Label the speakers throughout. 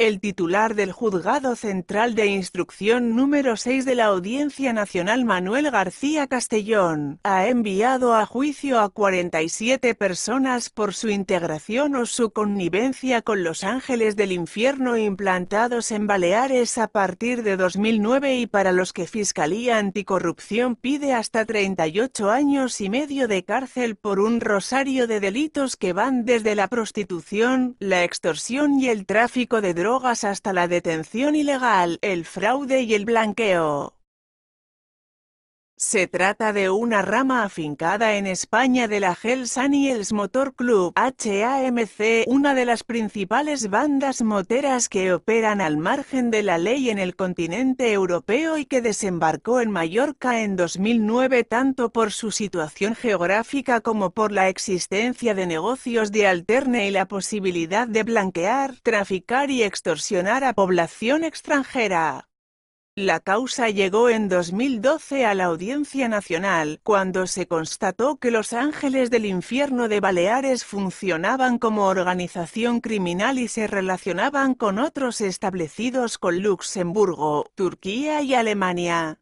Speaker 1: El titular del Juzgado Central de Instrucción número 6 de la Audiencia Nacional Manuel García Castellón ha enviado a juicio a 47 personas por su integración o su connivencia con los ángeles del infierno implantados en Baleares a partir de 2009 y para los que Fiscalía Anticorrupción pide hasta 38 años y medio de cárcel por un rosario de delitos que van desde la prostitución, la extorsión y el tráfico de drogas hasta la detención ilegal, el fraude y el blanqueo. Se trata de una rama afincada en España de la Hells Angels Motor Club, HAMC, una de las principales bandas moteras que operan al margen de la ley en el continente europeo y que desembarcó en Mallorca en 2009 tanto por su situación geográfica como por la existencia de negocios de alterne y la posibilidad de blanquear, traficar y extorsionar a población extranjera. La causa llegó en 2012 a la Audiencia Nacional, cuando se constató que los Ángeles del Infierno de Baleares funcionaban como organización criminal y se relacionaban con otros establecidos con Luxemburgo, Turquía y Alemania.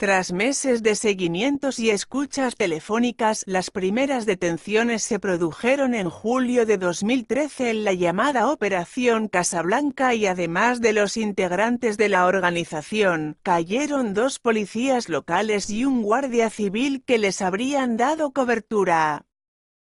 Speaker 1: Tras meses de seguimientos y escuchas telefónicas, las primeras detenciones se produjeron en julio de 2013 en la llamada Operación Casablanca y además de los integrantes de la organización, cayeron dos policías locales y un guardia civil que les habrían dado cobertura.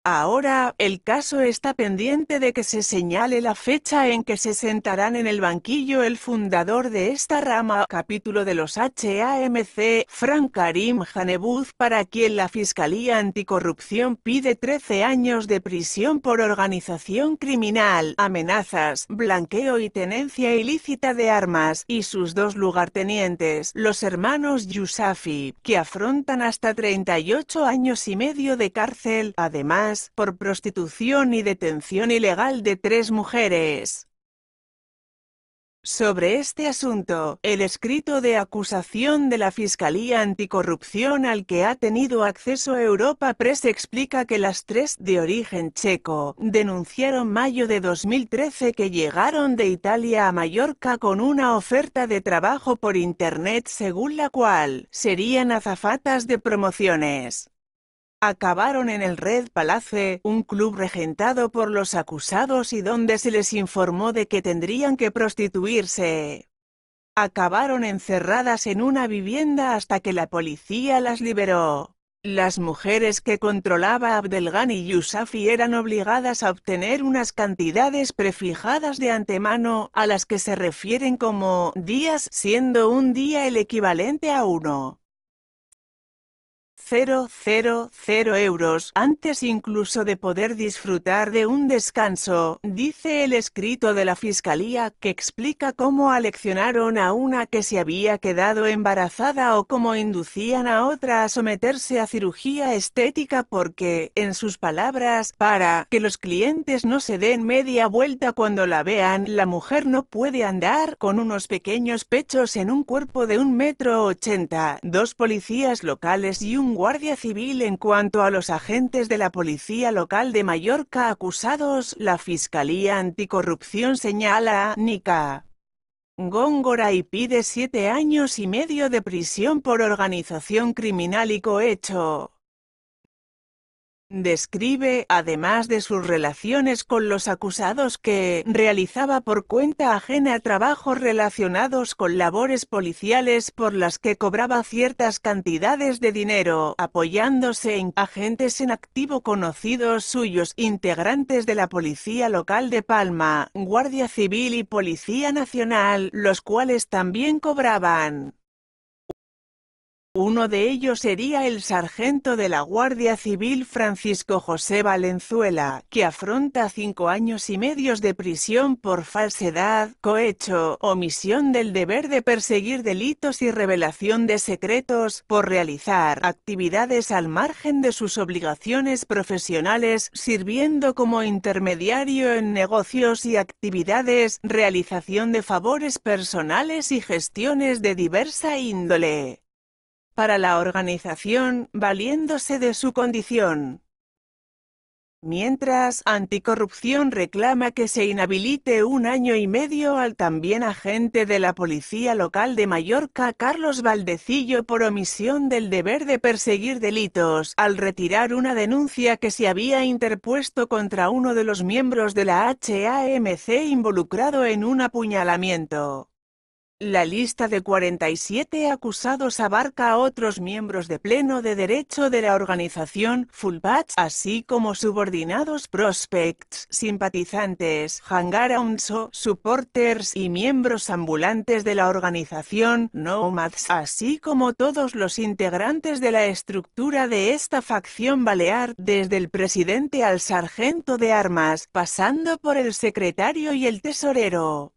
Speaker 1: Ahora, el caso está pendiente de que se señale la fecha en que se sentarán en el banquillo el fundador de esta rama capítulo de los HAMC, Frank Karim Hanebuz, para quien la Fiscalía Anticorrupción pide 13 años de prisión por organización criminal, amenazas, blanqueo y tenencia ilícita de armas, y sus dos lugartenientes, los hermanos Yusafi, que afrontan hasta 38 años y medio de cárcel, además por prostitución y detención ilegal de tres mujeres. Sobre este asunto, el escrito de acusación de la Fiscalía Anticorrupción al que ha tenido acceso Europa Press explica que las tres de origen checo denunciaron mayo de 2013 que llegaron de Italia a Mallorca con una oferta de trabajo por Internet según la cual serían azafatas de promociones acabaron en el Red Palace, un club regentado por los acusados y donde se les informó de que tendrían que prostituirse. Acabaron encerradas en una vivienda hasta que la policía las liberó. Las mujeres que controlaba Abdelgan y Yusafi eran obligadas a obtener unas cantidades prefijadas de antemano a las que se refieren como días, siendo un día el equivalente a uno euros antes incluso de poder disfrutar de un descanso, dice el escrito de la Fiscalía que explica cómo aleccionaron a una que se había quedado embarazada o cómo inducían a otra a someterse a cirugía estética porque, en sus palabras, para que los clientes no se den media vuelta cuando la vean, la mujer no puede andar con unos pequeños pechos en un cuerpo de un metro ochenta. Dos policías locales y un Guardia Civil en cuanto a los agentes de la Policía Local de Mallorca acusados, la Fiscalía Anticorrupción señala a Nica Góngora y pide siete años y medio de prisión por organización criminal y cohecho. Describe además de sus relaciones con los acusados que realizaba por cuenta ajena trabajos relacionados con labores policiales por las que cobraba ciertas cantidades de dinero, apoyándose en agentes en activo conocidos suyos, integrantes de la Policía Local de Palma, Guardia Civil y Policía Nacional, los cuales también cobraban. Uno de ellos sería el sargento de la Guardia Civil Francisco José Valenzuela, que afronta cinco años y medios de prisión por falsedad, cohecho, omisión del deber de perseguir delitos y revelación de secretos, por realizar actividades al margen de sus obligaciones profesionales, sirviendo como intermediario en negocios y actividades, realización de favores personales y gestiones de diversa índole para la organización valiéndose de su condición. Mientras, Anticorrupción reclama que se inhabilite un año y medio al también agente de la Policía Local de Mallorca Carlos Valdecillo por omisión del deber de perseguir delitos, al retirar una denuncia que se había interpuesto contra uno de los miembros de la HAMC involucrado en un apuñalamiento. La lista de 47 acusados abarca a otros miembros de pleno de derecho de la organización, fullbacks, así como subordinados prospects, simpatizantes, hangarounds supporters y miembros ambulantes de la organización, nomads, así como todos los integrantes de la estructura de esta facción balear, desde el presidente al sargento de armas, pasando por el secretario y el tesorero.